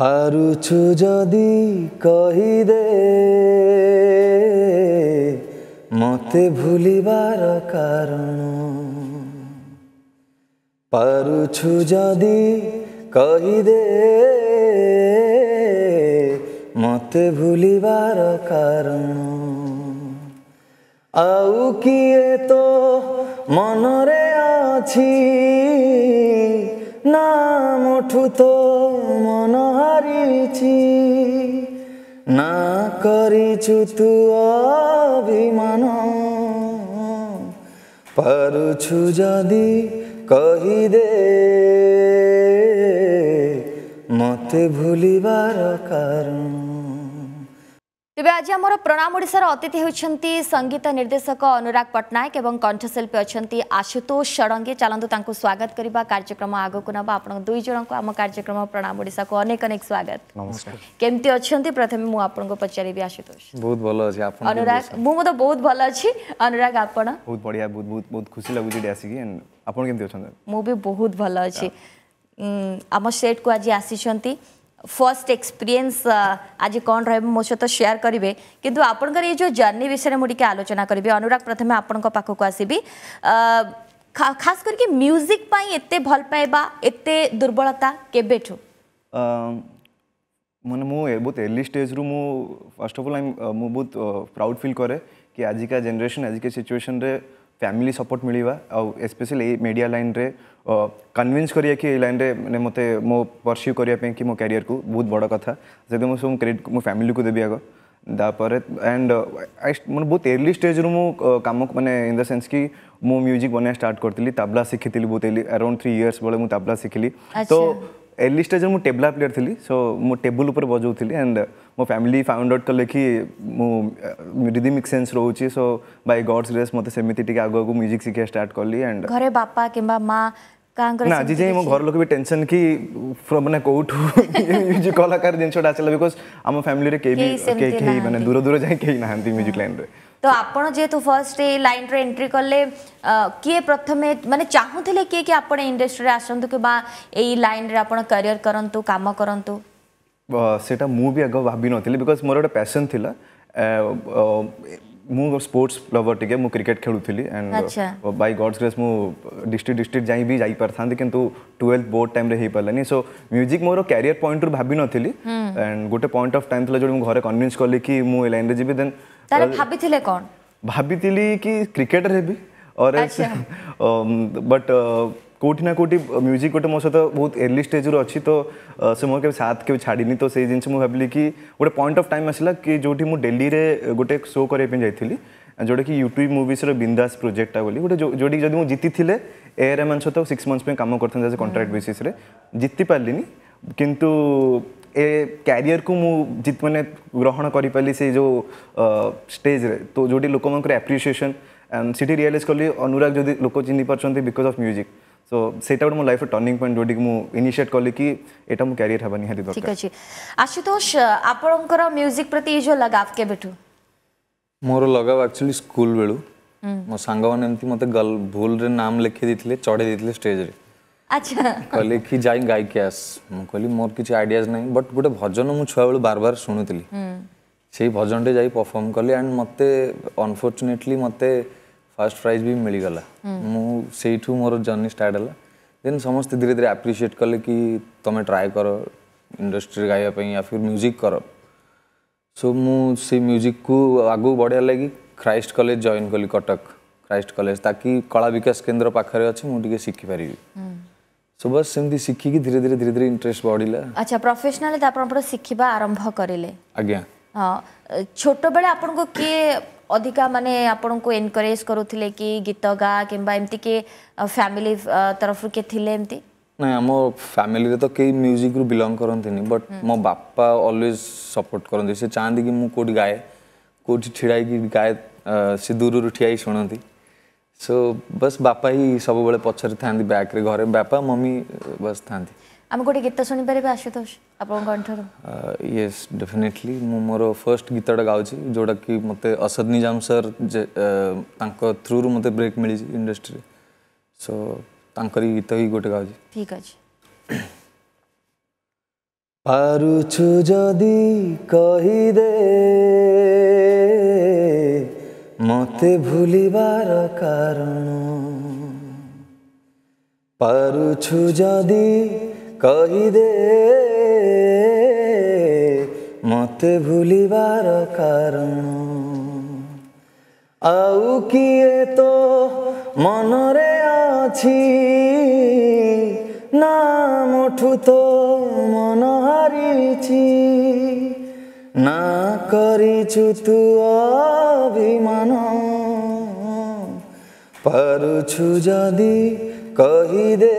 পারুছু যদি কহি দে মতে ভুলিবার কারণ পারুছু যদি কহি দে মতে ভুলিবার কারণ আউ କିଏ তো মনরে আছি নাম উঠুত মনহারিছি না করিছু তু অভিমান পারুছু যদি কহি দে মতে ভুলিবার কারণ ତେବେ ଆଜି ଆମର ପ୍ରଣାମ ଓଡ଼ିଶାର ଅତିଥି ହେଉଛନ୍ତି ସଙ୍ଗୀତ ନିର୍ଦ୍ଦେଶକ ଅନୁରାଗ ପଟ୍ଟନାୟକ ଏବଂ କଣ୍ଠଶିଳ୍ପୀ ଅଛନ୍ତି ଆଶୁତୋଷ ଷଡ଼ଙ୍ଗୀ ଚାଲନ୍ତୁ ତାଙ୍କୁ ସ୍ୱାଗତ କରିବା କାର୍ଯ୍ୟକ୍ରମ ଆଗକୁ ନେବା ଆପଣଙ୍କ ଦୁଇ ଜଣଙ୍କୁ ଆମ କାର୍ଯ୍ୟକ୍ରମ ପ୍ରଣାମ ଓଡ଼ିଶାକୁ ଅନେକ ଅନେକ ସ୍ୱାଗତ କେମିତି ଅଛନ୍ତି ପ୍ରଥମେ ମୁଁ ଆପଣଙ୍କୁ ପଚାରିବି ଆଶୁତୋଷ ବହୁତ ଭଲ ଅଛି ଆପଣ ଅନୁରାଗ ମୁଁ ମଧ୍ୟ ବହୁତ ଭଲ ଅଛି ଅନୁରାଗ ଆପଣ ବହୁତ ବଢ଼ିଆ ବହୁତ ବହୁତ ବହୁତ ଖୁସି ଲାଗୁଛି ଏଠି ଆସିକି ଆପଣ କେମିତି ଅଛନ୍ତି ମୁଁ ବି ବହୁତ ଭଲ ଅଛି ଆମ ସେଟ୍କୁ ଆଜି ଆସିଛନ୍ତି फर्स्ट एक्सपीरियंस आज कौन रहा मो सहित सेयार करेंगे कितु आपण ये जो जर्नी विषय मुझे आलोचना करी अनुराग प्रथम आपण पाखक आसबि खास करके म्यूजिक एत भल पाइबा एत दुर्बलता के মানে মু বহুত এর্লি স্টেজ রু মু ফার্স্ট অফ অল আই মু বহুত প্রাউড ফিল করে কি আজিকা জেনারেশন আজিকা সিচুয়েশন রে फैमिली सपोर्ट मिलवा आपेसियाल ये मीडिया लाइन रे कन्विन्स कर लाइन में मैंने मोते मो परस्यू करने कि मो कैरियर को बहुत बड़ कथा जब मुझे सब क्रेडिट मो फैमिली को देवी आग दापर एंड मैं बहुत एर्ली स्टेज रू कम मैंने इन द सेंस कि मो म्यूजिक बनवा स्टार्ट करी ताबला शिखी थी बहुत अराउंड थ्री इयर्स बेले मुझे ताबला शिखिली तो अच्छा। ଏର୍ଲି ଷ୍ଟେଜ୍ରେ ମୁଁ ଟେବ୍ଲା ପ୍ଲେୟର୍ ଥିଲି ସୋ ମୁଁ ଟେବୁଲ୍ ଉପରେ ବଜାଉଥିଲି ଆଣ୍ଡ ମୋ ଫ୍ୟାମିଲି ଫାଉଣ୍ଡ ଆଉଟ୍ କଲେ କି ମୁଁ ରିଦିମ୍ ଏକ୍ସଚେଞ୍ଜ ରହୁଛି ସୋ ବାଇ ଗଡ୍ସ ଗ୍ରେସ୍ ମୋତେ ସେମିତି ଟିକେ ଆଗକୁ ମ୍ୟୁଜିକ୍ ଶିଖିବା ଷ୍ଟାର୍ଟ କଲି ଆଣ୍ଡ ଘରେ ବାପା କିମ୍ବା ମା ନା ଆଜି ଯାଇ ମୋ ଘର ଲୋକ ବି ଟେନସନ୍ କି ମାନେ କେଉଁଠୁ ମ୍ୟୁଜିକ୍ କଲାକାର ଜିନିଷଟା ଆସିଲା ବିକଜ୍ ଆମ ଫ୍ୟାମିଲିରେ କେହି ବି କେହି ମାନେ ଦୂର ଦୂର ଯାଇ କେହି ନାହାନ୍ତି ମ୍ୟୁଜିକ୍ ଲାଇନ୍ରେ तो आप जेहतु फर्स्ट लाइन रे एंट्री कले किए प्रथम मानते चाहूल किए कि आप इंडस्ट्री आसतु कि लाइन रे आज करियर करूँ कम करूँ मुझे बिकज मोर गोटे पैसन थी मु स्पोर्ट्स लवर टी मु क्रिकेट खेलुली एंड बाय गॉड्स ग्रेस मु डिस्ट्रिक्ट डिस्ट्रिक्ट जाई भी जाई था कि ट्वेल्थ बोर्ड टाइम रे पार्लानी सो म्यूजिक मोर क्यारिययर पॉइंट रू भावि एंड गोटे पॉइंट ऑफ टाइम थी जो घर कन्विन्स कली कि मुझ लाइन में जी देन તારા ખબિતલે કોણ ભાભી તલી કે ક્રિકેટર હે બી ઓર બટ કોટીના કોટી મ્યુઝિક કો મોસો તો બહુત અર્લી સ્ટેજ ર અછી તો સે મો કે સાથ કે છાડી ની તો સે જિન સે મો ભબલી કે ઓ પોઈન્ટ ઓફ ટાઈમ આસલા કે જોઠી મો દિલ્હી રે ગોટે શો કરે પે જઈ તલી જોડે કે યુટ્યુબ મૂવીસ ર બિંદાશ પ્રોજેક્ટા બોલી જો જોડી જો જીતી તિલે એર મન સતો 6 મંથ મે કામ કરતો જા કોન્ટ્રાક્ટ બેસિસ રે જીતી પાલી ની કિંંતુ ए क्यारियर को मुझे मैंने ग्रहण करी से जो स्टेज रे तो जोटी लोक आप्रिसीएसन एंड सीटी रियलाइज कली अनुराग जदि लोक चिन्ह party because of music so ସେଇଟା ଗୋଟେ ମୋ ଲାଇଫ୍ର ଟର୍ଣ୍ଣିଂ ପଏଣ୍ଟ ଯେଉଁଠିକି ମୁଁ ଇନିସିଏଟ୍ କଲି କି ଏଇଟା ମୋ କ୍ୟାରିୟର ହେବା ନିହାତି ଦରକାର ଠିକ୍ ଅଛି ଆଶୁତୋଷ ଆପଣଙ୍କର ମ୍ୟୁଜିକ୍ ପ୍ରତି ଏ ଯେଉଁ ଲଗାବ କେବେଠୁ ମୋର ଲଗାବ ଆକ୍ଚୁଆଲି ସ୍କୁଲ ବେଳୁ ମୋ ସାଙ୍ଗମାନେ ଏମିତି ମୋତେ ଭୁଲରେ ନାମ ଲେଖି ଦେଇଥିଲେ ଚଢ଼େଇ ଦେଇଥିଲେ ଷ୍ଟେଜ୍ରେ আচ্ছা କହିଲେ କି ଯାଇ ଗାଇକି ଆସ ମୁଁ କହିଲି ମୋର କିଛି ଆଇଡ଼ିଆଜ ନାହିଁ ବଟ୍ ଗୋଟେ ଭଜନ ମୁଁ ଛୁଆବେଳୁ ବାର ବାର ଶୁଣୁଥିଲି ସେଇ ଭଜନଟେ ଯାଇ ପରଫର୍ମ କଲି ଆଣ୍ଡ ମୋତେ ଅନଫର୍ଚୁନେଟଲି ମୋତେ ଫାର୍ଷ୍ଟ ପ୍ରାଇଜ୍ ବି ମିଳିଗଲା ମୁଁ ସେଇଠୁ ମୋର ଜର୍ଣ୍ଣି ଷ୍ଟାର୍ଟ ହେଲା ଦେନ୍ ସମସ୍ତେ ଧୀରେ ଧୀରେ ଆପ୍ରିସିଏଟ୍ କଲେ କି ତମେ ଟ୍ରାଏ କର ଇଣ୍ଡଷ୍ଟ୍ରିରେ ଗାଇବା ପାଇଁ ୟା ଫିର୍ ମ୍ୟୁଜିକ୍ କର ସୋ ମୁଁ ସେ ମ୍ୟୁଜିକ୍କୁ ଆଗକୁ ବଢ଼ିବା ଲାଗି ଖ୍ରାଇଷ୍ଟ କଲେଜ ଜଏନ୍ କଲି କଟକ ଖ୍ରାଇଷ୍ଟ କଲେଜ ତାକି କଳା ବିକାଶ କେନ୍ଦ୍ର ପାଖରେ ଅଛି ମୁଁ ଟିକେ ଶିଖିପାରିବି सो बस सेमती शिखिकी धीरे धीरे धीरे धीरे इंटरेस्ट बढ़ला अच्छा प्रोफेशनल आपण शिखा आरंभ करेले आज्ञा हाँ छोट बेले आपन को किए ଅଧିକା ମାନେ ଆପଣଙ୍କୁ ଏନକରେଜ କରୁଥିଲେ କି ଗୀତ ଗା କିମ୍ବା ଏମିତି କିଏ ଫ୍ୟାମିଲି ତରଫରୁ କିଏ ଥିଲେ ଏମିତି ନାଇଁ ଆମ ଫ୍ୟାମିଲିରେ ତ କେହି ମ୍ୟୁଜିକରୁ ବିଲଙ୍ଗ କରନ୍ତିନି ବଟ୍ ମୋ ବାପା ଅଲୱେଜ୍ ସପୋର୍ଟ କରନ୍ତି ସେ ଚାହାନ୍ତି କି ମୁଁ କେଉଁଠି ଗାଏ କେଉଁଠି ଛିଡ଼ା ହେଇକି ଗାଏ ସେ ଦୂରରୁ ଠିଆ ହେଇ ଶୁଣନ୍ତି ସୋ ବସ୍ ବାପା ହିଁ ସବୁବେଳେ ପଛରେ ଥାନ୍ତି ବ୍ୟାକ୍ରେ ଘରେ ବାପା ମମି ବସ୍ ଥାନ୍ତି ଆମେ ଗୋଟେ ଗୀତ ଶୁଣିପାରିବେ ଆଶୁତୋଷ ଆପଣଙ୍କ କଣ୍ଠରୁ ୟେସ୍ ଡେଫିନେଟଲି ମୁଁ ମୋର ଫର୍ଷ୍ଟ ଗୀତଟା ଗାଉଛି ଯେଉଁଟାକି ମୋତେ ଅସଦ ନିଜାମ ସାର୍ ତାଙ୍କ ଥ୍ରୁରୁ ମୋତେ ବ୍ରେକ୍ ମିଳିଛି ଇଣ୍ଡଷ୍ଟ୍ରିରେ ସୋ ତାଙ୍କରି ଗୀତ ହିଁ ଗୋଟେ ଗାଉଛି ଠିକ୍ ଅଛି ପାରୁଛୁ ଯଦି କହିଦେ মতে ভুলিবার কারণ পারুছু যদি কহিদে মতে ভুলিবার কারণ আউ କିଏ তো মনরে আছি নাম উঠু তো ମନ ହାରିଛି ନା କରିଛୁ ତୁ ଅଭିମାନ ପାରୁଛୁ ଯଦି କହିଦେ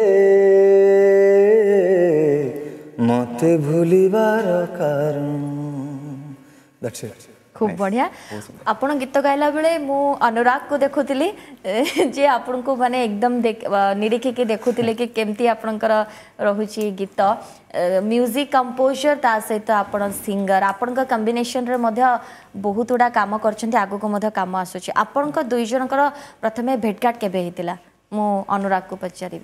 ମୋତେ ଭୁଲିବାର କାରଣ खूब बढ़िया आप गीत गाइला बेले अनुराग को देखु थी जे आप मानने एकदम निरीक्षिक देखु थे कि केमती आप रोचे गीत म्यूजिक कंपोजर ता सहित आप सिंगर आपण कम्बेसन बहुत गुड़ा कम कर आगक कम आसूँ आपण दुईजर प्रथम भेटघाट के अनुराग को पचारि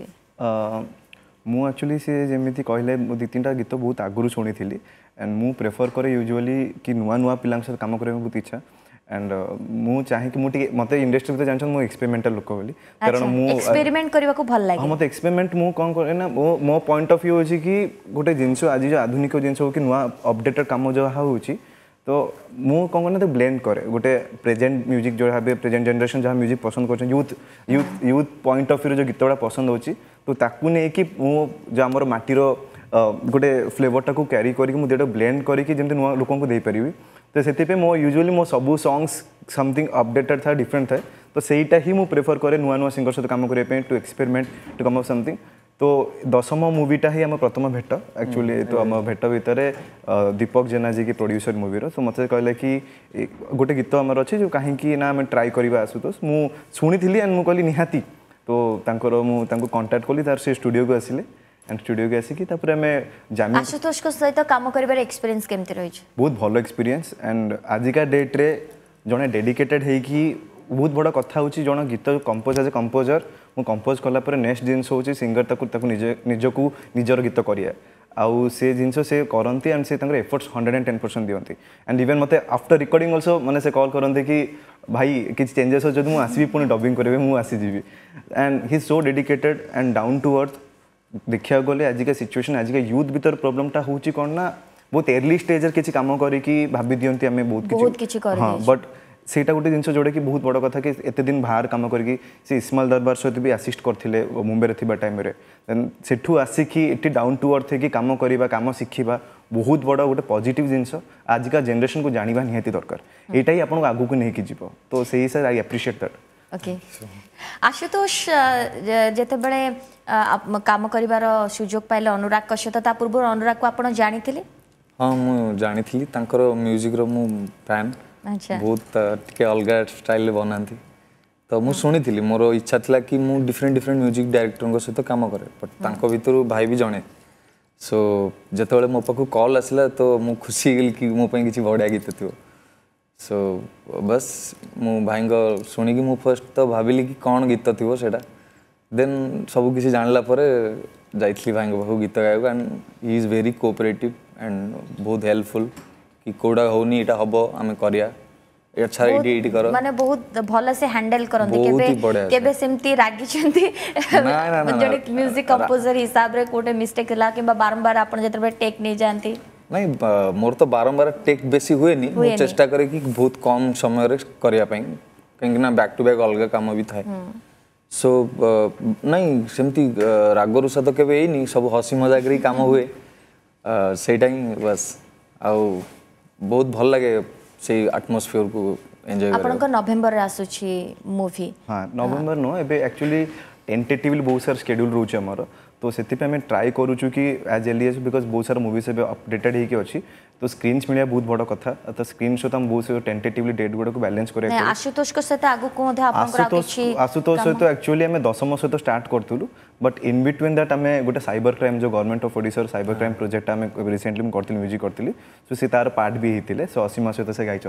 मुझुअली सी जमी कहले दी तीन टाइम गीत बहुत आगुरी शुणी थी ଆଣ୍ଡ ମୁଁ ପ୍ରେଫର୍ କରେ ୟୁଜୁଆଲି କି ନୂଆ ନୂଆ ପିଲାଙ୍କ ସହିତ କାମ କରିବାକୁ ବହୁତ ଇଚ୍ଛା ଆଣ୍ଡ ମୁଁ ଚାହେଁ କି ମୁଁ ଟିକେ ମୋତେ ଇଣ୍ଡଷ୍ଟ୍ରି ଭିତରେ ଜାଣିଛନ୍ତି ମୁଁ ଏକ୍ସପେରିମେଣ୍ଟାଲ ଲୋକ ବୋଲି କାରଣ ମୁଁ ଏକ୍ସପେରିମେଣ୍ଟ କରିବାକୁ ଭଲ ଲାଗେ ମୋତେ ଏକ୍ସପେରିମେଣ୍ଟ ମୁଁ କ'ଣ କରେ ନା ମୋ ମୋ ପଏଣ୍ଟ ଅଫ୍ ଭ୍ୟୁ ହେଉଛି କି ଗୋଟେ ଜିନିଷ ଆଜି ଯେଉଁ ଆଧୁନିକ ଜିନିଷ ହେଉ କି ନୂଆ ଅପଡେଟେଡ଼ କାମ ଯାହା ହେଉଛି ତ ମୁଁ କ'ଣ କରେ ନା ତାକୁ ବ୍ଲେଣ୍ଡ କରେ ଗୋଟେ ପ୍ରେଜେଣ୍ଟ ମ୍ୟୁଜିକ୍ ଯେଉଁ ଭାବେ ପ୍ରେଜେଣ୍ଟ ଜେନେରେସନ୍ ଯାହା ମ୍ୟୁଜିକ୍ ପସନ୍ଦ କରୁଛନ୍ତି youth youth youth point of ଭ୍ୟୁରେ ଯେଉଁ ଗୀତଗୁଡ଼ା ପସନ୍ଦ ହେଉଛି ତ ତାକୁ ନେଇକି ମୁଁ ଯେଉଁ ଆମର ମାଟିର गोटे फ्लेवर टाक क्यारि कर ब्लेंड करके नुआ लोक दे पारि तो से मो यूजुअली मो सब संगस समथिंग अपडेटेड था डिफरेंट था तो सहीटा ही मुझे प्रिफर कै नुआ नुआ सिंगर सहित कम करने to experiment to come something तो दशम मुविटा ही आम प्रथम भेट एक्चुअली तो आम भेट भितर दीपक जेना जी की प्रड्यूसर मुवीर सो मत कहला कि गोटे गीत आम अच्छे जो कहीं आम ट्राए करवा तो मुझे शुणी एंड मुझे कहली निहाती तो मुझे कंटाक्ट कली तार से स्टूडियो को आसिले স্টুডিওকে আসিকি তারপরে আমি জামি আশুতোষଙ୍କ সহিত কাম করিবার এক্সপেরিয়েন্স কেমতে রইছে বহুত ভালো এক্সপেরিয়েন্স এন্ড আজিকা ডেটরে জনে ডেডিকেটেড হেইকি ବହୁତ ବଡ଼ କଥା ହେଉଛି ଜଣେ ଗୀତ କମ୍ପୋଜ୍ ଆଜ୍ ଏ କମ୍ପୋଜର୍ ମୁଁ କମ୍ପୋଜ୍ କଲା ପରେ ନେକ୍ସଟ ଜିନିଷ ହେଉଛି ସିଙ୍ଗର ତାକୁ ତାକୁ ନିଜ ନିଜକୁ ନିଜର ଗୀତ କରିବା ଆଉ ସେ ଜିନିଷ ସେ କରନ୍ତି ଆଣ୍ଡ ସେ ତାଙ୍କର efforts hundred and ten percent ଦିଅନ୍ତି ଆଣ୍ଡ ଇଭେନ୍ ମୋତେ ଆଫ୍ଟର ରେକର୍ଡିଂ ଅଲସୋ ମାନେ ସେ କଲ୍ କରନ୍ତି କି ଭାଇ କିଛି ଚେଞ୍ଜେସ୍ ଯଦି ମୁଁ ଆସିବି ପୁଣି ଡବିଂ କରିବି ମୁଁ ଆସିଯିବି and he is so dedicated and down to earth देखा गले आज का सिचुएसन आज का यूथ भितर प्रोब्लम हूँ कौन ना बहुत एर्ली स्टेज किसी कम कर भाबी दिखती आम बहुत हाँ बट से गोटे जिन जोड़े कि बहुत बड़ कथ कित दिन बाहर कम करके इस्माल दरबार सहित भी आसीस्ट करते मुंबई में टाइम से आसिकी डाउन टू अर्थ है कम करवा कम शिखा बहुत बड़ा गोटे पजिट जिनस आज का जेनेसन को जानवा निहती दरकार यही आपको आगे नहीं कि तो से हिसाब से I appreciate that okay Ashutosh ଯେତେବେଳେ କାମ କରିବାର ସୁଯୋଗ ପାଇଲେ ଅନୁରାଗ କଶ୍ୟପ ତା ପୂର୍ବରୁ ଅନୁରାଗକୁ ଆପଣ ଜାଣିଥିଲେ ହଁ ମୁଁ ଜାଣିଥିଲି ତାଙ୍କର ମ୍ୟୁଜିକର ମୁଁ ଫ୍ୟାନ୍ ବହୁତ ଟିକେ ଅଲଗା ଷ୍ଟାଇଲରେ ବନାନ୍ତି ତ ମୁଁ ଶୁଣିଥିଲି ମୋର ଇଚ୍ଛା ଥିଲା କି ମୁଁ ଡିଫରେଣ୍ଟ ଡିଫରେଣ୍ଟ ମ୍ୟୁଜିକ୍ ଡାଇରେକ୍ଟରଙ୍କ ସହିତ କାମ କରେ ବଟ୍ ତାଙ୍କ ଭିତରୁ ଭାଇ ବି ଜଣେ ସୋ ଯେତେବେଳେ ମୋ ପାଖକୁ କଲ୍ ଆସିଲା ତ ମୁଁ ଖୁସି ହେଇଗଲି କି ମୋ ପାଇଁ କିଛି ବଢ଼ିଆ ଗୀତ ଥିବ सो बस मु भाई शुणिक मु फर्स्ट तो भाविली कि कौन गीत थी सेटा देन सब किसी जान लापर जा भाई पाक गीत गाय and is very cooperative and बहुत हेल्पफुल कि कौटा होनी माने बहुत से हैंडल म्यूजिक कंपोजर हिसाब रे मिस्टेक ला के बारंबार टेक नै जानती नहीं मोर तो बारंबार टेक बेसी हुए नहीं मुझे चेष्टा करे कि बहुत कम समय रे करिया पई कहीं ना बैक टू बैक अलग काम भी थाए सो नहीं सेमती राग रुषा तो केबे नहीं सब हसी मजाक रे काम हुए सेटा ही बस आ बहुत भल लगे से एटमॉस्फेयर को एंजॉय आपन को नवंबर आसु छी मूवी हां नवंबर नो एबे एक्चुअली टेंटेटिवली बहुत सारा शेड्यूल रोचे छै हमर तो से ट्राए करुच्छ कि एज एलिएस बिकज बहुत सारा मूवी से अपडेटेड होकर अच्छी तो स्क्रीन मिले बहुत बड़ कथ तो स्क्रीन सहित बहुत टेंटेटिवली डेट गुड़ा बैलेंस कर आशुतोष सहित एक्चुअली आम दशम सहित स्टार्ट करूँ बट इन बिटवीन दैट आम गोटे सबर क्राइम जो गवर्नमेंट अफ ओडार cyber crime project um recently करी म्यूजिक करी सो सी तार पार्ट भी होते हैं सो असीमा सहित से गई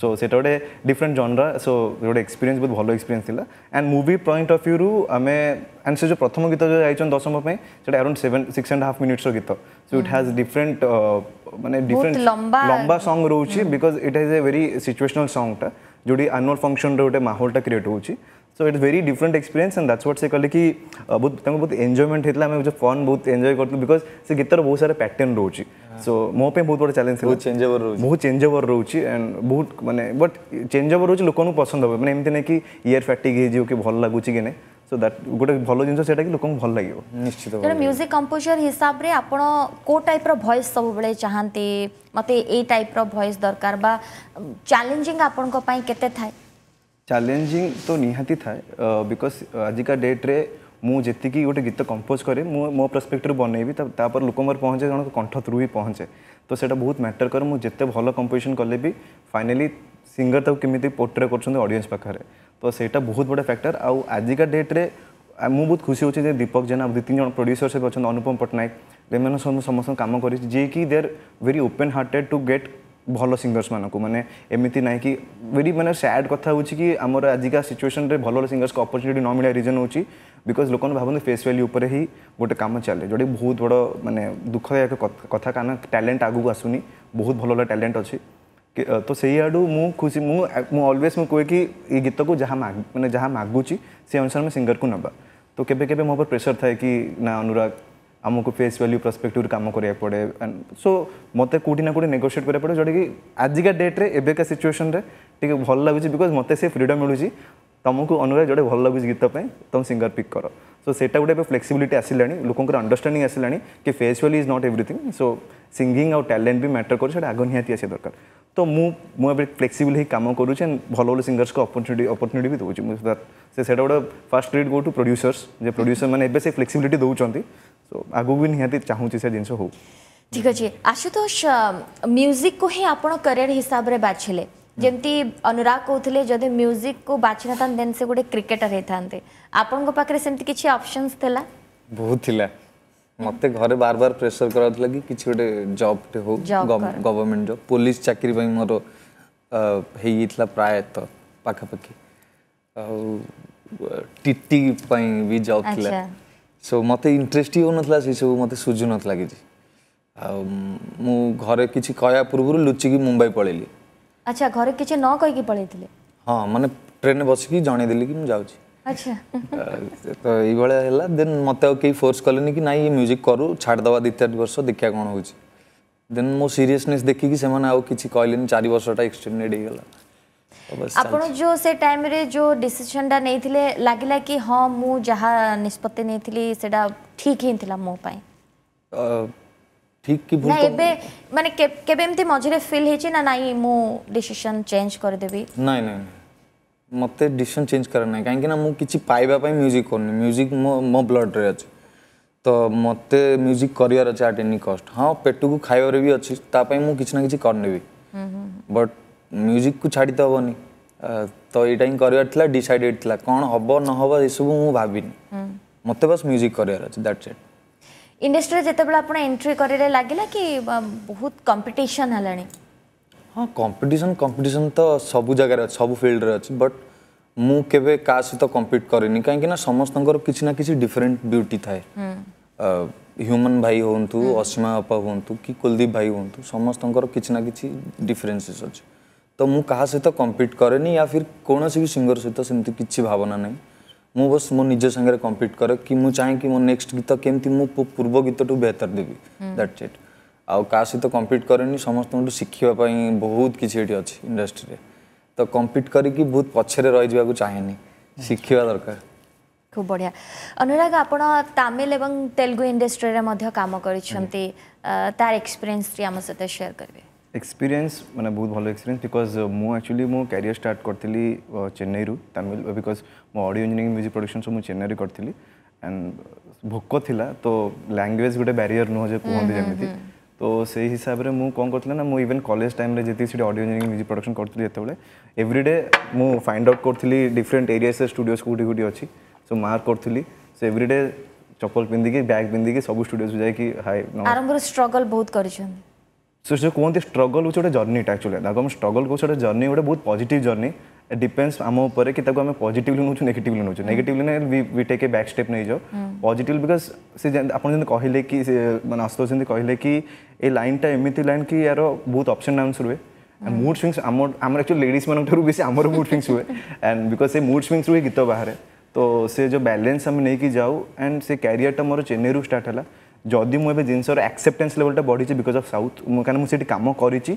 सो से गोटे डिफरेन्ट जनरा सो गोटे एक्सपीरियंस बहुत भल experience and movie point of view um and ସେ ଯେଉଁ ପ୍ରଥମ ଗୀତ ଯେଉଁ ଯାଇଛନ୍ତି ଦଶମ ପାଇଁ ସେଟା around seven six and half ମିନିଟ୍ସର ଗୀତ ସୋ ଇଟ୍ ହାଜ୍ ଡିଫରେଣ୍ଟ ମାନେ ଡିଫରେଣ୍ଟ ଲମ୍ବା ସଙ୍ଗ ରହୁଛି because it has a very situational ସଙ୍ଗ୍ଟା ଯେଉଁଠି ଆନୁଆଲ୍ ଫଙ୍କସନ୍ର ଗୋଟେ ମାହୋଲଟା କ୍ରିଏଟ୍ ହେଉଛି so it's very different experience and that's what से कहले तो कि बहुत तंग बहुत एन्जॉयमेंट हेतला हमें जो फन बहुत एन्जॉय करतु बिकॉज से गीतर बहुत सारे पैटर्न रोची सो मो पे बहुत बड़ा चैलेंज बहुत चेंज ओवर रोची बहुत चेंज ओवर रोची एंड बहुत माने बट चेंज ओवर रोची लोकन को पसंद हम माने एमते ने कि ईयर फैटिग हे जियो कि भल लगुच कि ने सो दैट भलो गोटे सेटा कि लोकन को भल लागियो निश्चित तो म्यूजिक कंपोजर हिसाब रे आप को टाइप रो वॉइस सब बेले चाहंती मते ए टाइप रो वॉइस दरकार बा चैलेंजिंग आपण थाए ଚ୍ୟାଲେଞ୍ଜିଂ ତ ନିହାତି ଥାଏ ବିକଜ୍ ଆଜିକା ଡେଟ୍ରେ ମୁଁ ଯେତିକି ଗୋଟେ ଗୀତ କମ୍ପୋଜ୍ କରେ ମୁଁ ମୋ ପର୍ସପେକ୍ଟିଭ୍ରୁ ବନେଇବି ତାପରେ ଲୋକଙ୍କର ପହଞ୍ଚେ ଜଣଙ୍କ କଣ୍ଠ ଥ୍ରୁ ହିଁ ପହଞ୍ଚେ ତ ସେଇଟା ବହୁତ ମ୍ୟାଟର୍ କରେ ମୁଁ ଯେତେ ଭଲ କମ୍ପୋଜିସନ୍ କଲେ ବି ଫାଇନାଲି ସିଙ୍ଗର୍ ତାକୁ କେମିତି ପୋର୍ଟ୍ରେ କରୁଛନ୍ତି ଅଡ଼ିଏନ୍ସ ପାଖରେ ତ ସେଇଟା ବହୁତ ବଡ଼ ଫ୍ୟାକ୍ଟର ଆଉ ଆଜିକା ଡେଟ୍ରେ ମୁଁ ବହୁତ ଖୁସି ହେଉଛି ଯେ ଦୀପକ ଜେନା ଦୁଇ ତିନି ଜଣ ପ୍ରଡ୍ୟୁସର୍ ସେ ଅଛନ୍ତି ଅନୁପମ ପଟ୍ଟନାୟକ ଏମାନେ ସମସ୍ତଙ୍କ କାମ କରିଛି ଯିଏକି they are very open hearted to get भल सिंगर्स मानक मैंने एमती ना कि वेरी मैंने सैड कथ कि आम आजिका सिचुएसन में भल सिंगर्स को अपर्चुनिटी न मिले रिजन हो बिकज लोक भावते फेस वैल्यू पर ही गोटे काम चले जो बहुत बड़ मानने दुखदायक कथ कहना टैलेंट आगू आसुनी बहुत भल भल टैलेंट अच्छे तो से मु खुशी अलवेज मुझे कहे कि ये गीत को मैंने जहाँ मागुच्छी से अनुसार मैं सिंगर को ना तो केबे केबे मो पर प्रेशर था कि ना अनुराग ଆମକୁ ଫେସ୍ ଭାଲ୍ୟୁ ପର୍ସପେକ୍ଟିଭ୍ରୁ କାମ କରିବାକୁ ପଡ଼େ ସୋ ମୋତେ କେଉଁଠି ନା କେଉଁଠି ନେଗୋସିଏଟ୍ କରିବାକୁ ପଡ଼େ ଯେଉଁଟାକି ଆଜିକା ଡେଟ୍ରେ ଏବେକା ସିଚୁଏସନ୍ରେ ଟିକେ ଭଲ ଲାଗୁଛି ବିକଜ୍ ମୋତେ ସେ ଫ୍ରିଡ଼ମ୍ ମିଳୁଛି ତୁମକୁ ଅନୁରାଗ ଯେଉଁଟା ଭଲ ଲାଗୁଛି ଗୀତ ପାଇଁ ତୁମେ ସିଙ୍ଗର ପିକ୍ କର ସୋ ସେଇଟା ଗୋଟେ ଏବେ ଫ୍ଲେକ୍ସିବିଲିଟି ଆସିଲାଣି ଲୋକଙ୍କର ଅଣ୍ଡରଷ୍ଟାଣ୍ଡିଂ ଆସିଲାଣି କି face value is not everything so singing ଆଉ ଟ୍ୟାଲେଣ୍ଟ ବି ମ୍ୟାଟର କରୁଛି ସେଇଟା ଆଗ ନିହାତି ଆସିବା ଦରକାର ତ ମୁଁ ମୁଁ ଏବେ ଫ୍ଲେକ୍ସିବଲ୍ ହେଇ କାମ କରୁଛି ଆଣ୍ଡ ଭଲ ଭଲ ସିଙ୍ଗର୍ସକୁ ଅପରଚୁନିଟି ଅପରଚୁନିଟି ବି ଦେଉଛି ମୁଁ ସେ ସେଇଟା ଗୋଟେ fast rate go to producers ଯେ ପ୍ରଡ୍ୟୁସର୍ ମାନେ ଏବେ ସେ ଫ୍ଲେକ୍ସିବିଲିଟି ଦେଉଛନ୍ତି ସୋ ଆଗକୁ ବି ନିହାତି ଚାହୁଁଛି ସେ ଜିନିଷ ହଉ ଠିକ୍ ଅଛି ଆଶୁତୋଷ ମ୍ୟୁଜିକ୍କୁ ହିଁ ଆପଣ କ୍ୟାରିୟର ହିସାବରେ ବାଛିଲେ ଯେମିତି ଅନୁରାଗ କହୁଥିଲେ ଯଦି ମ୍ୟୁଜିକ୍କୁ ବାଛି ନଥାନ୍ତେ ଦେନ୍ ସେ ଗୋଟେ କ୍ରିକେଟର ହେଇଥାନ୍ତେ ଆପଣଙ୍କ ପାଖରେ ସେମିତି କିଛି ଅପସନ୍ସ ଥିଲା ବହୁତ ଥିଲା ମୋତେ ଘରେ ବାର ବାର ପ୍ରେସର କରାଯାଉଥିଲା କି କିଛି ଗୋଟେ ଜବ୍ଟେ ହଉ ଗଭର୍ଣ୍ଣମେଣ୍ଟ ଜବ୍ ପୋଲିସ ଚାକିରି ପାଇଁ ମୋର ହେଇଯାଇଥିଲା ପ୍ରାୟତଃ ପାଖାପାଖି ଆଉ ଟିଟି ପାଇଁ ବି ଜବ୍ ଥିଲା ସୋ ମୋତେ ଇଣ୍ଟରେଷ୍ଟ ହି ହେଉନଥିଲା ସେସବୁ ମୋତେ ଶୁଝୁନଥିଲା କିଛି ଆଉ ମୁଁ ଘରେ କିଛି କହିବା ପୂର୍ବରୁ ଲୁଚିକି ମୁମ୍ବାଇ ପଳେଇଲି ଆଚ୍ଛା ଘରେ କିଛି ନ କହିକି ପଳେଇଥିଲେ ହଁ ମାନେ ଟ୍ରେନ୍ରେ ବସିକି ଜଣେଇ ଦେଲି କି ମୁଁ ଯାଉଛି ତ ଏଇଭଳିଆ ହେଲା ଦେନ୍ ମୋତେ ଆଉ କେହି ଫୋର୍ସ କଲେନି କି ନାଇଁ ଇଏ ମ୍ୟୁଜିକ୍ କରୁ ଛାଡ଼ିଦେବା ଦୁଇ ଚାରି ବର୍ଷ ଦେଖିବା କ'ଣ ହେଉଛି ଦେନ୍ ମୋ ସିରିୟସନେସ୍ ଦେଖିକି ସେମାନେ ଆଉ କିଛି କହିଲେନି ଚାରି ବର୍ଷଟା ଏକ୍ସଟେଣ୍ଡେଡ଼ ହେଇଗଲା ଆପଣ ଯେଉଁ ସେ ଟାଇମ୍ରେ ଯେଉଁ ଡିସିସନ୍ଟା ନେଇଥିଲେ ଲାଗିଲା କି ହଁ ମୁଁ ଯାହା ନିଷ୍ପତ୍ତି ନେଇଥିଲି ସେଇଟା ଠିକ୍ ହିଁ ଥିଲା ମୋ ପାଇଁ ଠିକ୍ କି ଭୁଲ ଏବେ ମାନେ କେବେ ଏମିତି ମଝିରେ ଫିଲ୍ ହେଇଛି ନା ନାଇଁ ମୁଁ ଡିସିସନ୍ ଚେଞ୍ଜ କରିଦେବି ନାଇଁ ନାଇଁ ମୋତେ ଡିସିସନ୍ ଚେଞ୍ଜ କରେ ନାହିଁ କାହିଁକିନା ମୁଁ କିଛି ପାଇବା ପାଇଁ ମ୍ୟୁଜିକ୍ କରୁନି ମ୍ୟୁଜିକ୍ ମୋ ମୋ ବ୍ଲଡ଼୍ରେ ଅଛି ତ ମୋତେ ମ୍ୟୁଜିକ୍ କରିବାର ଅଛି ଆଟ୍ ଏନି କଷ୍ଟ ହଁ ପେଟକୁ ଖାଇବାରେ ବି ଅଛି ତା ପାଇଁ ମୁଁ କିଛି ନା କିଛି କରିନେବି ବଟ୍ ମ୍ୟୁଜିକ୍କୁ ଛାଡ଼ି ତ ହେବନି ତ ଏଇଟା ହିଁ କରିବାର ଥିଲା ଡିସାଇଡେଡ୍ ଥିଲା କ'ଣ ହେବ ନ ହେବ ଏସବୁ ମୁଁ ଭାବିନି ମୋତେ ବସ୍ ମ୍ୟୁଜିକ୍ କରିବାର ଅଛି ଦ୍ୟାଟ୍ସ ଇଟ୍ ଇଣ୍ଡଷ୍ଟ୍ରିରେ ଯେତେବେଳେ ଆପଣ ଏଣ୍ଟ୍ରି କରିଲେ ଲାଗିଲା କି ବହୁତ କମ୍ପିଟିସନ୍ ହେଲାଣି ହଁ କମ୍ପିଟିସନ୍ କମ୍ପିଟିସନ୍ ତ ସବୁ ଜାଗାରେ ଅଛି ସବୁ ଫିଲ୍ଡରେ ଅଛି ବଟ୍ ମୁଁ କେବେ କାହା ସହିତ କମ୍ପିଟ୍ କରିନି କାହିଁକିନା ସମସ୍ତଙ୍କର କିଛି ନା କିଛି ଡିଫରେଣ୍ଟ ବିୟୁଟି ଥାଏ ହ୍ୟୁମାନ ଭାଇ ହୁଅନ୍ତୁ ଅସୀମା ବାପା ହୁଅନ୍ତୁ କି କୁଲଦୀପ ଭାଇ ହୁଅନ୍ତୁ ସମସ୍ତଙ୍କର କିଛି ନା କିଛି ଡିଫରେନ୍ସେସ୍ ଅଛି ତ ମୁଁ କାହା ସହିତ କମ୍ପିଟ୍ କରେନି ୟା ଫିର୍ କୌଣସି ବି ସିଙ୍ଗର ସହିତ ସେମିତି କିଛି ଭାବନା ନାହିଁ ମୁଁ ବସ୍ ମୋ ନିଜ ସାଙ୍ଗରେ କମ୍ପିଟ୍ କରେ କି ମୁଁ ଚାହେଁ କି ମୋ ନେକ୍ସଟ ଗୀତ କେମିତି ମୁଁ ପୂର୍ବ ଗୀତଠୁ ବେହତର ଦେବି ଦ୍ୟାଟ୍ସ ଇଟ୍ ଆଉ କାହା ସହିତ କମ୍ପିଟ୍ କରେନି ସମସ୍ତଙ୍କଠୁ ଶିଖିବା ପାଇଁ ବହୁତ କିଛି ଏଠି ଅଛି ଇଣ୍ଡଷ୍ଟ୍ରିରେ ତ କମ୍ପିଟ୍ କରିକି ବହୁତ ପଛରେ ରହିଯିବାକୁ ଚାହେଁନି ଶିଖିବା ଦରକାର খুব বঢ়িয়া অনুৰাগ আপোনাৰ তামিল এবং তেলেগু ইণ্ডষ্ট্ৰিৰে কাম কৰিছে তাৰ এক্সপিৰিয়েঞ্চ আমাৰ সৈতে সেয়াৰ কৰিবে এক্সপিরিয়েন্স মানে বহুত ভাল এক্সপিরিয়েন্স বিকজ মু একচুয়ালি মো ক্যারিয়ার স্টার্ট করলি চেন্নাইরু তামিল বিকজ মো অডিও ইঞ্জিনিয়ারিং মিউজিক প্রডকশন সব মু চেন্নাইরে করলি অ্যান্ড ভোক লা তো ল্যাঙ্গুয়েজ গোটে ব্যারিয়ার নুহ যে কুহতি যেমি তো সেই হিসাবে মু কম করলে না মু ইভেন কলেজ টাইমে যেতে সেটি অডিও ইঞ্জিনিয়ারিং মিউজিক প্রডকশন করলি যেতবে এভরিডে মু ফাইন্ড আউট করলি ডিফরেন্ট এরিয়াস স্টুডিওস কোটি কোটি অছি সো মার্ক করলি সো এভরিডে চপল পিন্ধিকি ব্যাগ পিন্ধিকি সব স্টুডিওস যাই হাই আরম্ভর স্ট্রগল বহুত করিছন্তি सो जो कहते स्ट्रगल हूँ गोटे जर्नीटा एक्चुअली आम स्ट्रगल कौन गोटे जर्नी गोटे बहुत पॉजिट जर्नी डिपेंड्स आम उपर कि आम पजिटिवली नौ नेगेटिवली नौ नेगेटिवली ना we take a back step नहीं जाओ पजिट बिकज से आपड़ कहले कि मैंने आशुतोष जमी कहले कि ये लाइनटा एमती लाइन कि यार बहुत अप्सन डाउन रुए and mood swings actually ladies मान बेस मुड स्विंग्स हुए एंड बिकज से मुड स्विंग्स रुए गीत बाहर तो से जो बैलेंस आम नहीं जाऊ एंड से क्यारिटा मोर चेन्नई स्टार्ट है ଯଦି ମୁଁ ଏବେ ଜିନିଷର ଆକ୍ସେପ୍ଟାନ୍ସ ଲେଭେଲଟା ବଢ଼ିଛି ବିକଜ୍ ଅଫ୍ ସାଉଥ୍ ମୁଁ କାରଣ ମୁଁ ସେଠି କାମ କରିଛି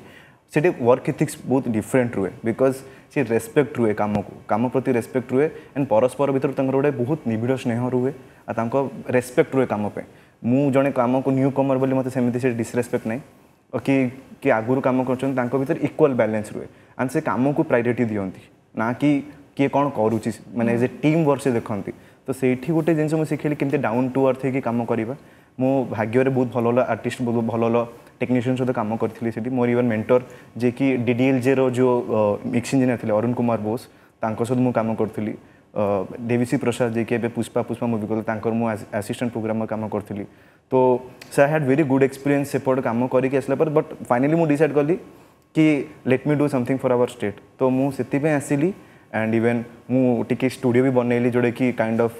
ସେଠି ୱାର୍କ ଏଥିକ୍ସ ବହୁତ ଡିଫରେଣ୍ଟ ରୁହେ ବିକଜ୍ ସେ ରେସ୍ପେକ୍ଟ ରୁହେ କାମକୁ କାମ ପ୍ରତି ରେସ୍ପେକ୍ଟ ରୁହେ ଆଣ୍ଡ ପରସ୍ପର ଭିତରେ ତାଙ୍କର ଗୋଟେ ବହୁତ ନିବିଡ଼ ସ୍ନେହ ରୁହେ ଆଉ ତାଙ୍କ ରେସ୍ପେକ୍ଟ ରୁହେ କାମ ପାଇଁ ମୁଁ ଜଣେ କାମକୁ ନ୍ୟୁ କମର୍ ବୋଲି ମୋତେ ସେମିତି ସେ ଡିସରେସ୍ପେକ୍ଟ ନାହିଁ କି କି ଆଗରୁ କାମ କରୁଛନ୍ତି ତାଙ୍କ ଭିତରେ ଇକ୍ୱାଲ୍ ବାଲାନ୍ସ ରୁହେ ଆଣ୍ଡ ସେ କାମକୁ ପ୍ରାୟୋରିଟି ଦିଅନ୍ତି ନା କି କିଏ କ'ଣ କରୁଛି ମାନେ ଏଜ୍ ଏ ଟିମ୍ ୱାର୍କ ସେ ଦେଖନ୍ତି ତ ସେଇଠି ଗୋଟେ ଜିନିଷ ମୁଁ ଶିଖିଲି କେମିତି ଡାଉନ୍ ଟୁ ଆର୍ଥ ହେଇକି କାମ କରିବା मो भाग्य बहुत भल भल आर्टिस्ट बहुत भल भल टेक्नीसीयन सहित कम करी से मोर इवन मेन्टर जे जेकि डीडीएलजे रो मिक्स इंजीनियर थे अरुण कुमार बोस सहित मुझे कम करी देवीसी प्रसाद जे कि पुष्पा पुष्पा मुवि कर आसीस्टाट प्रोग्राम में कम करी तो सर हाड भेरी गुड एक्सपीरियंस सेपट कम करके आसला बट फाइनाली मुझे डिसाइड कली कि let me do something for our state तो मुझे से आसली एंड इवेन मुझे स्टूडियो भी बनैली जोड़ा कि kind of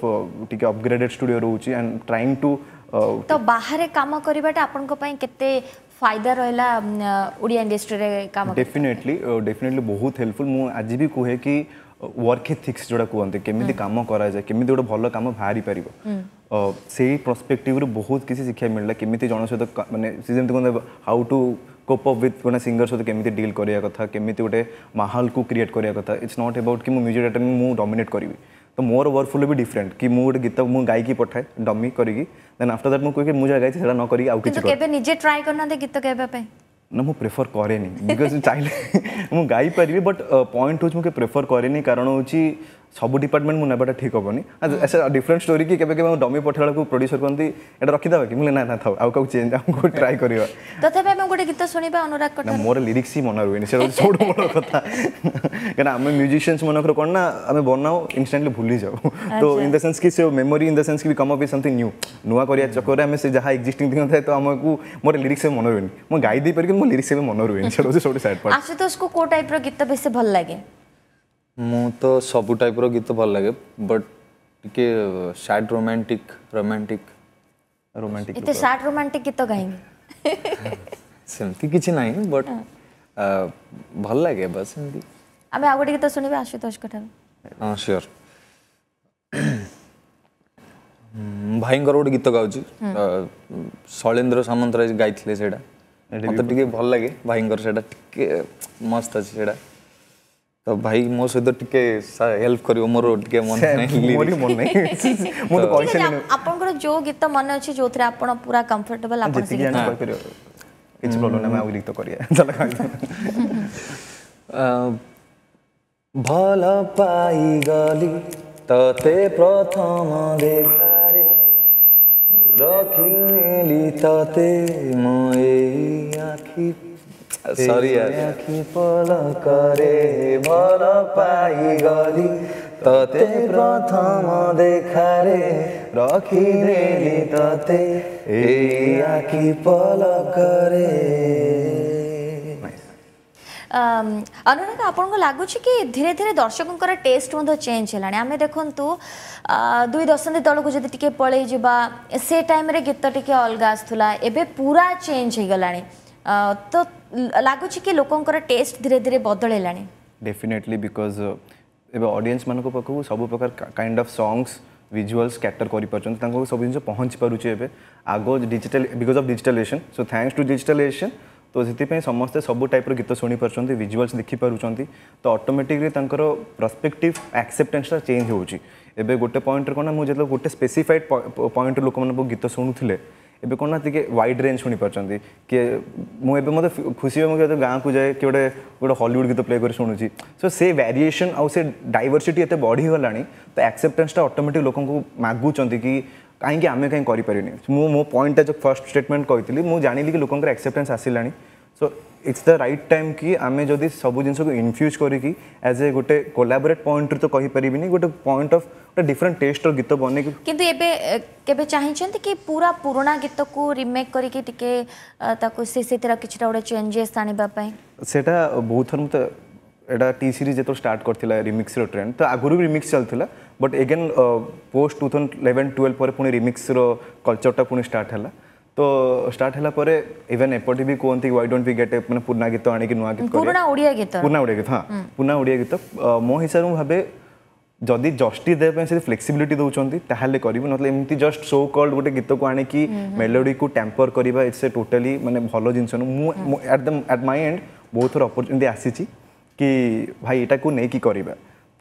the upgraded studio रोचे एंड ट्राइंग टू ତ ବାହାରେ କାମ କରିବାଟା फायदा रहा ओडिया इंडस्ट्री रे काम डेफिनेटली डेफिनेटली बहुत हेल्पफुल मु आज भी कहे कि वर्क एथिक्स जोड़ा कहते केमी कम कराए केमी गोटे भल कम बाहरी पार से प्रस्पेक्टिव बहुत किसी शिक्षा मिलला केमी जन सहित मानते कहते how to cope up with गोटे सिंगर सहित केमी डील करा कथा केमी गोटे माहौल को क्रिएट करा कथा इट्स नॉट अबाउट कि म्यूजिक डाटा मुझ डोमिनेट करी तो मोर वर्कफुल भी डिफरेंट कि मुझे गीत मुझे गायक पठाए डमी करी देन आफ्टर दैट मुझे मुझे गाई से नक आउ कि निजे गीत गाइबा ना मुझे प्रिफर कैनी बिकज चाहिए मुझे गाई पारि बट पॉइंट हूँ मुझे प्रिफर कैनी कारण हूँ ସବୁ ଡିପାର୍ଟମେଣ୍ଟ ମୁଁ ନେବାଟା ଠିକ୍ ହେବନି ଡିଫରେଣ୍ଟ ଷ୍ଟୋରି କି କେବେ କେବେ ଡମି ପଠେଇଲା ବେଳକୁ ପ୍ରଡ୍ୟୁସର କହନ୍ତି ଏଇଟା ରଖିଦେବା କି ମୁଁ ନା ନା ଥାଉ ଆଉ କାହାକୁ ଚେଞ୍ଜ ଆମକୁ ଟ୍ରାଏ କରିବା ତଥାପି ଆମେ ଗୋଟେ ଗୀତ ଶୁଣିବା ଅନୁରାଗ କଟକ ମୋର ଲିରିକ୍ସ ହିଁ ମନେ ରୁହେନି ସେଟା ସବୁଠୁ ବଡ଼ କଥା କାରଣ ଆମେ ମ୍ୟୁଜିସିଆନ୍ସ ମାନଙ୍କର କ'ଣ ନା ଆମେ ବନାଉ ଇନଷ୍ଟାଣ୍ଟଲି ଭୁଲି ଯାଉ ତ ଇନ୍ ଦ ସେନ୍ସ କି ସେ ମେମୋରି ଇନ୍ ଦ ସେନ୍ସ କି ବି କମ୍ ଅଫ୍ ସମଥିଙ୍ଗ ନ୍ୟୁ ନୂଆ କରିବା ଚକରରେ ଆମେ ସେ ଯାହା ଏକ୍ଜିଷ୍ଟିଂ ଥିଙ୍ଗ ଥାଏ ତ ଆମକୁ ମୋର ଲିରିକ୍ସ ମନେ ରୁହେନି ମୁଁ ଗାଇ ଦେଇପାରିବି ମୋ ଲିରିକ୍ସ ଏବେ ମନେ ରୁହେନି ସେଟା ହେଉଛି ସବୁଠୁ ସାଇଡ୍ ପାର୍ଟ ଆଶୁତୋଷକୁ କେଉଁ ଟାଇପ୍ର ଗୀତ ବେଶୀ ଭଲ ଲାଗେ ମୁଁ ତ ସବୁ ଟାଇପ୍ର ଗୀତ ଭଲ ଲାଗେ ବଟ୍ ଟିକେ ସ୍ୟାଡ୍ ରୋମାଣ୍ଟିକ୍ ରୋମାଣ୍ଟିକ୍ ରୋମାଣ୍ଟିକ୍ ଏତେ ସ୍ୟାଡ୍ ରୋମାଣ୍ଟିକ୍ ଗୀତ କାହିଁକି ସେମିତି କିଛି ନାହିଁ ବଟ୍ ଭଲ ଲାଗେ ବସ୍ ସେମିତି ଆମେ ଆଉ ଗୋଟେ ଗୀତ ଶୁଣିବା ଆଶୁତୋଷଙ୍କ ଠାରୁ ହଁ ସିଓର ଭାଇଙ୍କର ଗୋଟେ ଗୀତ ଗାଉଛି ଶୈଳେନ୍ଦ୍ର ସାମନ୍ତରାଜ ଗାଇଥିଲେ ସେଇଟା ମୋତେ ଟିକେ ଭଲ ଲାଗେ ଭାଇଙ୍କର ସେଇଟା ଟିକେ ମସ୍ତ ଅଛି ସେଇଟା तो भाई मो सहित टिके हेल्प करियो मोर टिके मन नहीं मोरी मन नहीं मो तो कोई सेने आपन को जो गीत मन अछि जो थरे आपन पूरा कंफर्टेबल आपन सिंग कर करियो किछ प्रॉब्लम नै मैं आउ गीत करिए चल अ भल पाई गली तते प्रथम देखारे रखी तते मोए आखी সরি আখি পলকরে ভাল পাইগলি ততে প্রথম দেখারে রখি দেলি ততে এই আখি পলকরে ଅନୁରାଗ ଆପଣଙ୍କୁ ଲାଗୁଛି କି ଧୀରେ ଧୀରେ ଦର୍ଶକଙ୍କର ଟେଷ୍ଟ ମଧ୍ୟ ଚେଞ୍ଜ ହେଲାଣି ଆମେ ଦେଖନ୍ତୁ ଦୁଇ ଦଶନ୍ଧି ତଳକୁ ଯଦି ଟିକେ ପଳେଇଯିବା ସେ ଟାଇମ୍ରେ ଗୀତ ଟିକେ ଅଲଗା ଆସୁଥିଲା ଏବେ ପୁରା ଚେଞ୍ଜ ହେଇଗଲାଣି ତ लगुच कि लोकर टेस्ट धीरे धीरे बदल डेफिनेटली बिकज एवं अडियस मानक पाखक सब प्रकार kind of songs visuals cater कर सब जिन पहुँच पारे आगो digital because of digitalisation so thanks to digitalisation तो से समस्ते सब टाइप गीत शुणी पार्टी विजुआल्स देखिपुट तो अटोमेटिकली प्रस्पेक्ट आक्सेप्टेन्सटा चेंज हो गोटे पॉइंट कौन मुझे जो गोटे स्पेसीफाइड पॉइंट लोक गीत शुणुते हैं ଏବେ କ'ଣ ନା ଟିକେ ୱାଇଡ୍ ରେଞ୍ଜ ଶୁଣିପାରୁଛନ୍ତି କିଏ ମୁଁ ଏବେ ମୋତେ ଖୁସି ହୁଏ ମୁଁ କେତେ ଗାଁକୁ ଯାଏ କି ଗୋଟେ ଗୋଟେ ହଲିଉଡ଼ ଗୀତ ପ୍ଲେ କରି ଶୁଣୁଛି ସୋ ସେ ଭ୍ୟାରିଏସନ୍ ଆଉ ସେ ଡାଇଭର୍ସିଟି ଏତେ ବଢ଼ିଗଲାଣି ତ ଆକ୍ସେପ୍ଟାନ୍ସଟା ଅଟୋମେଟିକ୍ ଲୋକଙ୍କୁ ମାଗୁଛନ୍ତି କି କାହିଁକି ଆମେ କାହିଁ କରିପାରିନି ମୁଁ ମୋ ପଏଣ୍ଟଟା ଯେଉଁ ଫର୍ଷ୍ଟ ଷ୍ଟେଟମେଣ୍ଟ କହିଥିଲି ମୁଁ ଜାଣିଲି କି ଲୋକଙ୍କର ଆକ୍ସେପ୍ଟାନ୍ସ ଆସିଲାଣି so it's the right time କି ଆମେ ଯଦି ସବୁ ଜିନିଷକୁ ଇନଫ୍ୟୁଜ୍ କରିକି ଆଜ୍ ଏ ଗୋଟେ କୋଲାବୋରେଟ୍ ପଏଣ୍ଟରୁ ତ କହିପାରିବିନି ଗୋଟେ ପଏଣ୍ଟ ଅଫ୍ ଗୋଟେ ଡିଫରେଣ୍ଟ ଟେଷ୍ଟର ଗୀତ ବନେଇକି କିନ୍ତୁ ଏବେ କେବେ ଚାହିଁଛନ୍ତି କି ପୁରା ପୁରୁଣା ଗୀତକୁ ରିମେକ୍ କରିକି ଟିକେ ତାକୁ ସେ ସେଥିର କିଛିଟା ଗୋଟେ ଚେଞ୍ଜେସ୍ ଆଣିବା ପାଇଁ ସେଇଟା ବହୁତ ଥର ମୁଁ ତ ଏଇଟା ଟି ସିରିଜ୍ ଯେତେବେଳେ ଷ୍ଟାର୍ଟ କରିଥିଲା ରିମିକ୍ସର ଟ୍ରେଣ୍ଡ ତ ଆଗରୁ ବି ରିମିକ୍ସ ଚାଲିଥିଲା but again post two thousand eleven twelve ପରେ ପୁଣି ରିମିକ୍ସର କଲଚରଟା ପୁଣି ଷ୍ଟାର୍ଟ ହେଲା तो स्टार्ट हला परे इवन एपोटी भी कोंती व्हाई डोंट वी गेट मने पुरना गीत आनी कि नुवा गीत पुरना ओडिया गीत पुरना ओडिया गीत हां पुरना ओडिया गीत मो हिसाब भाबे जदि जस्टी दे पे फ्लेक्सिबिलिटी दौरान करूँ ना एम जस्ट सो कल्ड गोटे गीत को आने की मेलोडी को टैंपर करवा इट्स ए टोटाली मैंने भल जिन at the at my end बहुत थोड़ा अपरचुनिटी आसी कि भाई यहाँ को लेकिन करवा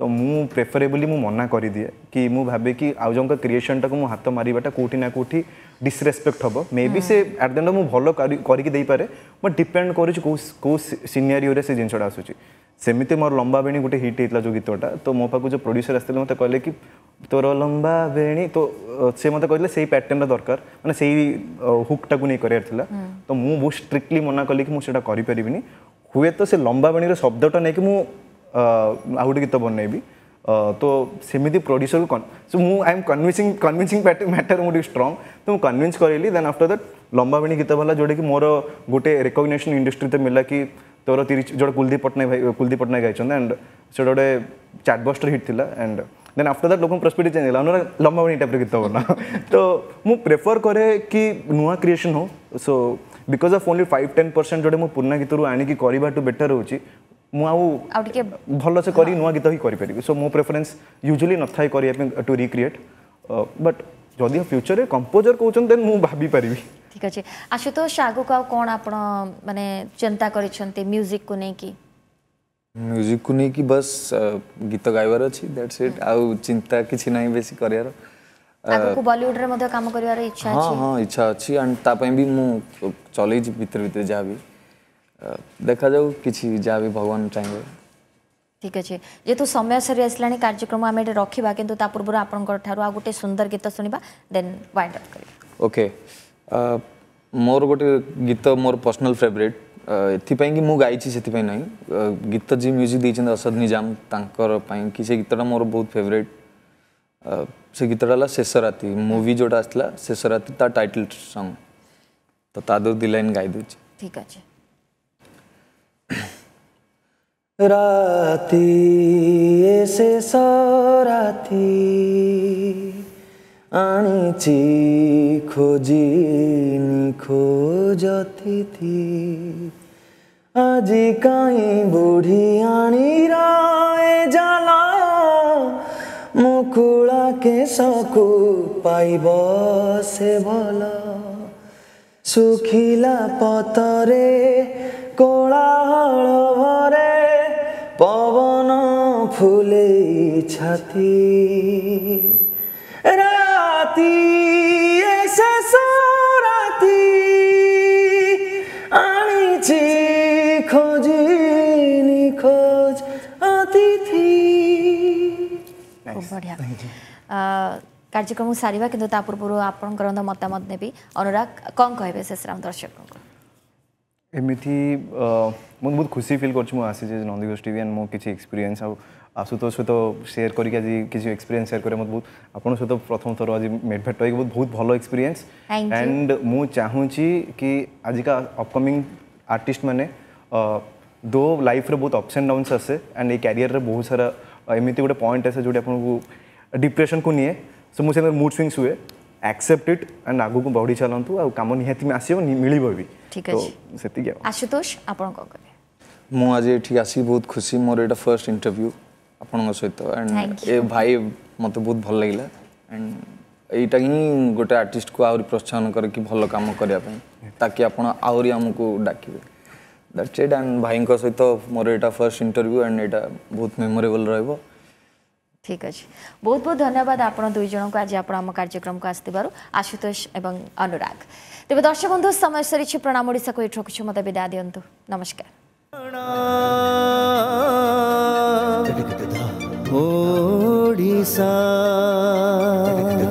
तो मुझे प्रेफरेबली मुझे मना करदे कि मुझे भावे कि आउ जन क्रिएसन टाक मुझ हाथ मारवाटा कौटी ना कौटी डिसरेस्पेक्ट हम may be say at the end भल करपे बट डिपेड कर सीनियरियो से जिनसा आसमी मोर लंबा बेणी गोटे हिट होता जो गीतटा तो मो पाक जो प्रड्यूसर आसते मतलब कहले कि तोर लंबा बेणी तो सी मतलब कहले से पैटर्न ररकार मैंने से हुक्टा को नहीं कर तो मुझे बहुत स्ट्रिक्टली मना कली कि मुझे करें तो से लंबा बेणी शब्द टा नहीं कि मुझे ଆଉ ଗୋଟେ ଗୀତ ବନେଇବି ତ ସେମିତି ପ୍ରଡ୍ୟୁସରକୁ ସୋ ମୁଁ I am convincing convincing matter ମୁଁ ଟିକେ ଷ୍ଟ୍ରଙ୍ଗ ତ ମୁଁ କନଭିନ୍ସ କରେଇଲି ଦେନ୍ ଆଫ୍ଟର ଦ୍ୟାଟ୍ ଲମ୍ବାବେଣୀ ଗୀତ ବାଲା ଯେଉଁଟାକି ମୋର ଗୋଟେ ରେକଗ୍ନେସନ୍ ଇଣ୍ଡଷ୍ଟ୍ରିତେ ମିଳିଲା କି ତୋର ତିରିଶ ଯେଉଁଟା କୁଲଦୀପ ପଟ୍ଟନାୟକ ଭାଇ କୁଲଦୀପ ପଟ୍ଟନାୟକ ଗାଇଛନ୍ତି ଆଣ୍ଡ ସେଇଟା ଗୋଟେ ଚାଟବଷ୍ଟର ହିଟ୍ ଥିଲା ଆଣ୍ଡ ଦେନ୍ ଆଫ୍ଟର ଦ୍ୟାଟ୍ ଲୋକଙ୍କ ପ୍ରସ୍ପେକ୍ଟିଭ୍ ଚେଞ୍ଜ ହେଲା ଅନୁରା ଲମ୍ବାବାଣୀ ଟାଇପ୍ର ଗୀତ ବନା ତ ମୁଁ ପ୍ରେଫର କରେ କି ନୂଆ କ୍ରିଏସନ୍ ହଉ so because of only five ten percent ଯେଉଁଟା ମୁଁ ପୁରୁଣା ଗୀତରୁ ଆଣିକି କରିବାଠୁ ବେଟର୍ ହେଉଛି ମୁଁ ଆଉ ଆଉ ଟିକେ ଭଲସେ କରି ନୂଆ ଗୀତ ହିଁ କରିପାରିବି ସୋ ମୋ ପ୍ରେଫରେନ୍ସ ୟୁଜୁଆଲି ନଥାଏ କରିବା ପାଇଁ ଟୁ ରିକ୍ରିଏଟ୍ ବଟ୍ ଯଦି ଫ୍ୟୁଚର୍ରେ କମ୍ପୋଜର୍ କହୁଛନ୍ତି ଦେନ୍ ମୁଁ ଭାବିପାରିବି ଠିକ୍ ଅଛି ଆଶୁତୋଷ ଆଗକୁ ଆଉ କ'ଣ ଆପଣ ମାନେ ଚିନ୍ତା କରିଛନ୍ତି ମ୍ୟୁଜିକ୍କୁ ନେଇକି ମ୍ୟୁଜିକ୍କୁ ନେଇକି ବସ୍ ଗୀତ ଗାଇବାର ଅଛି ଦ୍ୟାଟ୍ସ ଇଟ୍ ଆଉ ଚିନ୍ତା କିଛି ନାହିଁ ବେଶୀ କରିବାର ଆଗକୁ ବଲିଉଡ଼ରେ ମଧ୍ୟ କାମ କରିବାର ଇଚ୍ଛା ଅଛି ହଁ ହଁ ଇଚ୍ଛା ଅଛି ଆଣ୍ଡ ତା ପାଇଁ ବି ମୁଁ ଚଲେଇଛି ଭିତରେ ଭିତରେ ଯାହା ବି ଦେଖାଯାଉ କିଛି ଯାହା ବି ଭଗବାନ ଚାହିଁବେ ଠିକ୍ ଅଛି ଯେହେତୁ ସମୟ ସରି ଆସିଲାଣି କାର୍ଯ୍ୟକ୍ରମ ଆମେ ଏଠି ରଖିବା କିନ୍ତୁ ତା ପୂର୍ବରୁ ଆପଣଙ୍କ ଠାରୁ ଆଉ ଗୋଟେ ସୁନ୍ଦର ଗୀତ ଶୁଣିବା ଦେନ୍ ୱାଇଣ୍ଡ ଅପ୍ କରିବା ଓକେ ମୋର ଗୋଟେ ଗୀତ ମୋର ପର୍ସନାଲ୍ ଫେଭରେଟ୍ ଏଥିପାଇଁ କି ମୁଁ ଗାଇଛି ସେଥିପାଇଁ ନାହିଁ ଗୀତ ଯିଏ ମ୍ୟୁଜିକ୍ ଦେଇଛନ୍ତି ଅସଦ ନିଜାମ ତାଙ୍କର ପାଇଁ କି ସେ ଗୀତଟା ମୋର ବହୁତ ଫେଭରେଟ୍ ସେ ଗୀତଟା ହେଲା ଶେଷ ରାତି ମୁଭି ଯେଉଁଟା ଆସିଥିଲା ଶେଷ ରାତି ତା ଟାଇଟଲ୍ ସଙ୍ଗ୍ ତ ତା ଦେହରୁ ଦୁଇ ଲାଇନ୍ ଗାଇଦେଉଛି ଠିକ୍ ଅଛି ରାତି ଶେଷ ରାତି ଆଣିଛି ଖୋଜି ଖୋଜତିଥି ଆଜି କାଇଁ ବୁଢ଼ୀ ଆଣି ରାଲ ମୁକୁଳା କେଶକୁ ପାଇବ ସେ ଭଲ ଶୁଖିଲା ପତରେ কোলাহল ভরে পবন ফুলে ছাতি রাতি এসে রাতি আনিছি খোঁজি নিখোঁজ অতিথি খুব বঢ়িয়া କାର୍ଯ୍ୟକ୍ରମକୁ ସାରିବା କିନ୍ତୁ ତା ପୂର୍ବରୁ ଆପଣଙ୍କର ମତାମତ ନେବି ଅନୁରାଗ କ'ଣ କହିବେ ଶେଷରାମ ଦର୍ଶକଙ୍କୁ ଏମିତି ମୁଁ ବହୁତ ଖୁସି ଫିଲ୍ କରୁଛି ମୁଁ ଆସିଛି ନନ୍ଦିଘୋଷ ଟିଭି ଆଣ୍ଡ ମୋ କିଛି ଏକ୍ସପିରିଏନ୍ସ ଆଉ ଆଶୁତୋଷ ସହିତ ସେୟାର କରିକି ଆଜି କିଛି ଏକ୍ସପିରିଏନ୍ସ ସେୟାର କରିବା ମୋତେ ବହୁତ ଆପଣଙ୍କ ସହିତ ପ୍ରଥମ ଥର ଆଜି ମେଟ୍ ଭେଟ୍ ରହିକି ବହୁତ ବହୁତ ଭଲ ଏକ୍ସପିରିଏନ୍ସ ଆଣ୍ଡ ମୁଁ ଚାହୁଁଛି କି ଆଜିକା ଅପକମିଂ ଆର୍ଟିଷ୍ଟ ମାନେ ଦୋ ଲାଇଫ୍ରେ ବହୁତ ଅପ୍ସ ଆଣ୍ଡ ଡାଉନ୍ସ ଆସେ ଆଣ୍ଡ ଏଇ କ୍ୟାରିୟରରେ ବହୁତ ସାରା ଏମିତି ଗୋଟେ ପଏଣ୍ଟ ଆସେ ଯେଉଁଠି ଆପଣଙ୍କୁ ଡିପ୍ରେସନ୍କୁ ନିଏ ସୋ ମୁଁ ସେଥିରେ ମୁଡ୍ ସ୍ୱିଙ୍ଗସ୍ ହୁଏ ଆକ୍ସେପ୍ଟ ଇଟ୍ ଆଣ୍ଡ ଆଗକୁ ବଢ଼ି ଚାଲନ୍ତୁ ଆଉ କାମ ନିହାତି ଆସିବ ମିଳିବ ବି ଠିକ ଅଛି ସେତିକି ଆଉ ଆଶୁତୋଷ ଆପଣ କ'ଣ କହିବେ ମୁଁ ଆଜି ଏଠିକି ଆସିକି ବହୁତ ଖୁସି ମୋର ଏଇଟା ଫାର୍ଷ୍ଟ ଇଣ୍ଟରଭ୍ୟୁ ଆପଣଙ୍କ ସହିତ ଆଣ୍ଡ ଏ ଭାଇ ମୋତେ ବହୁତ ଭଲ ଲାଗିଲା ଆଣ୍ଡ ଏଇଟା ହିଁ ଗୋଟେ ଆର୍ଟିଷ୍ଟକୁ ଆହୁରି ପ୍ରୋତ୍ସାହନ କରେ କି ଭଲ କାମ କରିବା ପାଇଁ ତାକି ଆପଣ ଆହୁରି ଆମକୁ ଡାକିବେ ଦ୍ୟାଟ୍ସ ଇଟ୍ ଆଣ୍ଡ ଭାଇଙ୍କ ସହିତ ମୋର ଏଇଟା ଫାର୍ଷ୍ଟ ଇଣ୍ଟରଭ୍ୟୁ ଆଣ୍ଡ ଏଇଟା ବହୁତ ମେମୋରେବଲ୍ ରହିବ ঠিক আছে বহুত বহুত ধন্যবাদ আপনার দুই জনক আজ আপনার আমার কার্যক্রমকে আসবার আশুতোষ এবং অনুরাগ তবে দর্শক বন্ধু সময় সরিছে প্রণাম ওড়শাকে এটি রকুছু মতো বিদায় দিও নমস্কার ওড়িশা